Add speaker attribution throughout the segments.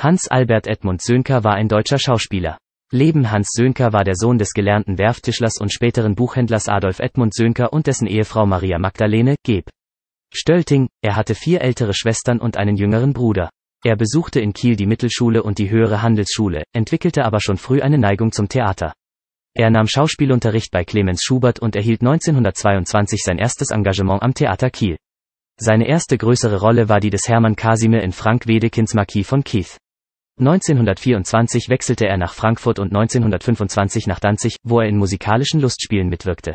Speaker 1: Hans Albert Edmund Sönker war ein deutscher Schauspieler. Leben Hans Sönker war der Sohn des gelernten Werftischlers und späteren Buchhändlers Adolf Edmund Sönker und dessen Ehefrau Maria Magdalene, geb. Stölting, er hatte vier ältere Schwestern und einen jüngeren Bruder. Er besuchte in Kiel die Mittelschule und die höhere Handelsschule, entwickelte aber schon früh eine Neigung zum Theater. Er nahm Schauspielunterricht bei Clemens Schubert und erhielt 1922 sein erstes Engagement am Theater Kiel. Seine erste größere Rolle war die des Hermann Casimir in Frank Wedekinds Marquis von Keith. 1924 wechselte er nach Frankfurt und 1925 nach Danzig, wo er in musikalischen Lustspielen mitwirkte.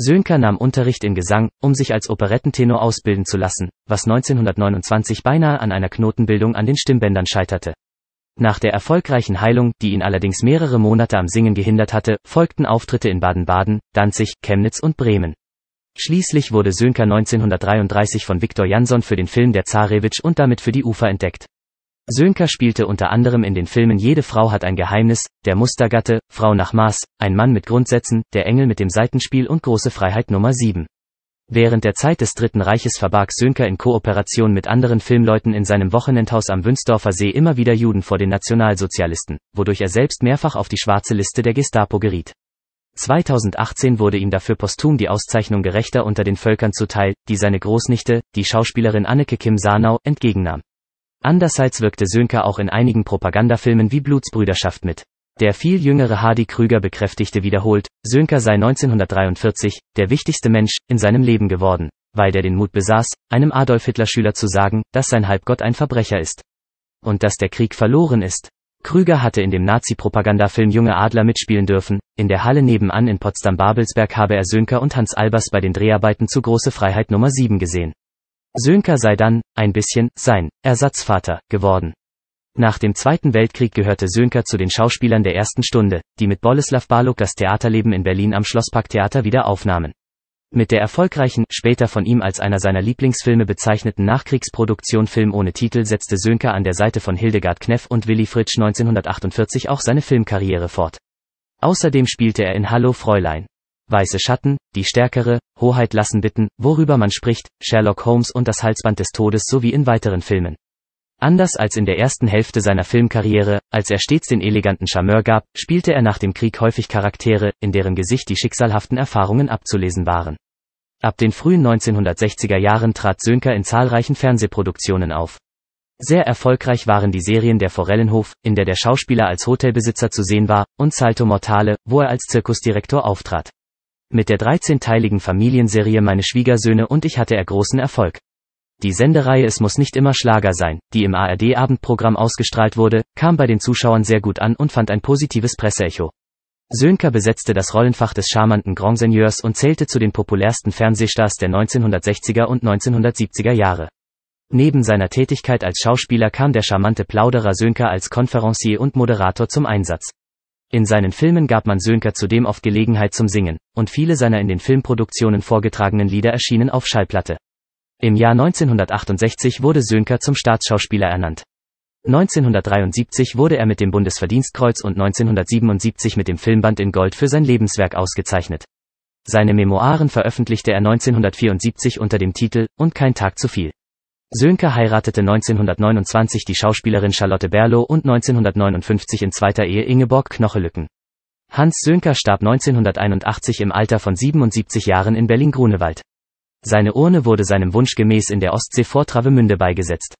Speaker 1: Sönker nahm Unterricht in Gesang, um sich als Operettentenor ausbilden zu lassen, was 1929 beinahe an einer Knotenbildung an den Stimmbändern scheiterte. Nach der erfolgreichen Heilung, die ihn allerdings mehrere Monate am Singen gehindert hatte, folgten Auftritte in Baden-Baden, Danzig, Chemnitz und Bremen. Schließlich wurde Sönker 1933 von Viktor Jansson für den Film Der Zarewitsch und damit für die Ufer entdeckt. Sönker spielte unter anderem in den Filmen Jede Frau hat ein Geheimnis, Der Mustergatte, Frau nach Maß, Ein Mann mit Grundsätzen, Der Engel mit dem Seitenspiel und Große Freiheit Nummer 7. Während der Zeit des Dritten Reiches verbarg Sönker in Kooperation mit anderen Filmleuten in seinem Wochenendhaus am Wünsdorfer See immer wieder Juden vor den Nationalsozialisten, wodurch er selbst mehrfach auf die schwarze Liste der Gestapo geriet. 2018 wurde ihm dafür posthum die Auszeichnung Gerechter unter den Völkern zuteil, die seine Großnichte, die Schauspielerin Anneke Kim Sarnau, entgegennahm. Andererseits wirkte Sönke auch in einigen Propagandafilmen wie Blutsbrüderschaft mit. Der viel jüngere Hardy Krüger bekräftigte wiederholt, Sönker sei 1943 der wichtigste Mensch in seinem Leben geworden, weil der den Mut besaß, einem Adolf Hitler Schüler zu sagen, dass sein Halbgott ein Verbrecher ist. Und dass der Krieg verloren ist. Krüger hatte in dem Nazi-Propagandafilm Junge Adler mitspielen dürfen, in der Halle nebenan in Potsdam-Babelsberg habe er Sönker und Hans Albers bei den Dreharbeiten zu Große Freiheit Nummer 7 gesehen. Sönker sei dann, ein bisschen, sein Ersatzvater geworden. Nach dem Zweiten Weltkrieg gehörte Sönker zu den Schauspielern der ersten Stunde, die mit Boleslav Balog das Theaterleben in Berlin am Schlossparktheater wieder aufnahmen. Mit der erfolgreichen, später von ihm als einer seiner Lieblingsfilme bezeichneten Nachkriegsproduktion Film ohne Titel setzte Sönker an der Seite von Hildegard Kneff und Willy Fritsch 1948 auch seine Filmkarriere fort. Außerdem spielte er in Hallo Fräulein Weiße Schatten, die stärkere, Hoheit lassen bitten, worüber man spricht, Sherlock Holmes und das Halsband des Todes sowie in weiteren Filmen. Anders als in der ersten Hälfte seiner Filmkarriere, als er stets den eleganten Charmeur gab, spielte er nach dem Krieg häufig Charaktere, in deren Gesicht die schicksalhaften Erfahrungen abzulesen waren. Ab den frühen 1960er Jahren trat Sönker in zahlreichen Fernsehproduktionen auf. Sehr erfolgreich waren die Serien Der Forellenhof, in der der Schauspieler als Hotelbesitzer zu sehen war, und Salto Mortale, wo er als Zirkusdirektor auftrat. Mit der 13-teiligen Familienserie Meine Schwiegersöhne und ich hatte er großen Erfolg. Die Sendereihe Es muss nicht immer Schlager sein, die im ARD-Abendprogramm ausgestrahlt wurde, kam bei den Zuschauern sehr gut an und fand ein positives Presseecho. Sönker besetzte das Rollenfach des charmanten Grand und zählte zu den populärsten Fernsehstars der 1960er und 1970er Jahre. Neben seiner Tätigkeit als Schauspieler kam der charmante Plauderer Sönker als Konferencier und Moderator zum Einsatz. In seinen Filmen gab man Sönker zudem oft Gelegenheit zum Singen, und viele seiner in den Filmproduktionen vorgetragenen Lieder erschienen auf Schallplatte. Im Jahr 1968 wurde Sönker zum Staatsschauspieler ernannt. 1973 wurde er mit dem Bundesverdienstkreuz und 1977 mit dem Filmband in Gold für sein Lebenswerk ausgezeichnet. Seine Memoiren veröffentlichte er 1974 unter dem Titel Und kein Tag zu viel. Sönke heiratete 1929 die Schauspielerin Charlotte Berlow und 1959 in zweiter Ehe Ingeborg Knochelücken. Hans Sönker starb 1981 im Alter von 77 Jahren in Berlin-Grunewald. Seine Urne wurde seinem Wunsch gemäß in der Ostsee vor Travemünde beigesetzt.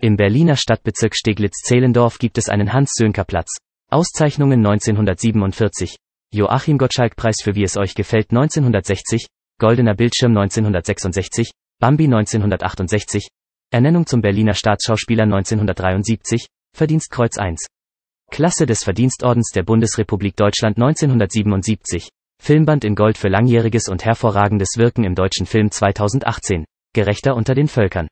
Speaker 1: Im Berliner Stadtbezirk Steglitz-Zehlendorf gibt es einen Hans-Sönker-Platz. Auszeichnungen 1947. Joachim Gottschalk-Preis für Wie es euch gefällt 1960, Goldener Bildschirm 1966, Bambi 1968, Ernennung zum Berliner Staatsschauspieler 1973, Verdienstkreuz 1. Klasse des Verdienstordens der Bundesrepublik Deutschland 1977. Filmband in Gold für langjähriges und hervorragendes Wirken im deutschen Film 2018. Gerechter unter den Völkern.